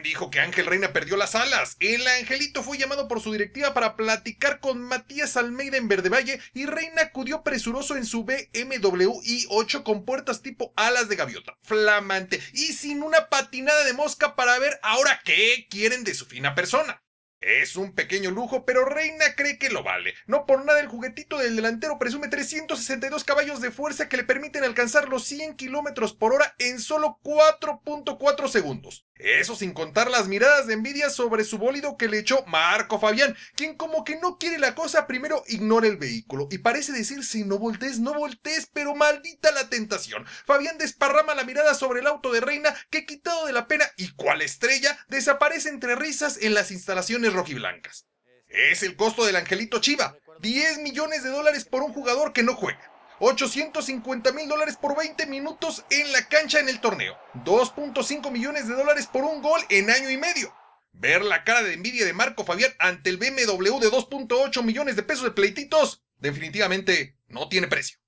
dijo que Ángel Reina perdió las alas. El angelito fue llamado por su directiva para platicar con Matías Almeida en Verde Valle y Reina acudió presuroso en su BMW i8 con puertas tipo alas de gaviota, flamante y sin una patinada de mosca para ver ahora qué quieren de su fina persona. Es un pequeño lujo, pero Reina cree que lo vale. No por nada el juguetito del delantero presume 362 caballos de fuerza que le permiten alcanzar los 100 kilómetros por hora en solo 4.4 segundos. Eso sin contar las miradas de envidia sobre su bólido que le echó Marco Fabián, quien como que no quiere la cosa, primero ignora el vehículo y parece decir si no voltees, no voltees, pero maldita la tentación. Fabián desparrama la mirada sobre el auto de Reina que quitado de la pena y cual estrella desaparece entre risas en las instalaciones rojiblancas. Es el costo del angelito Chiva, 10 millones de dólares por un jugador que no juega. 850 mil dólares por 20 minutos en la cancha en el torneo. 2.5 millones de dólares por un gol en año y medio. Ver la cara de envidia de Marco Fabián ante el BMW de 2.8 millones de pesos de pleititos definitivamente no tiene precio.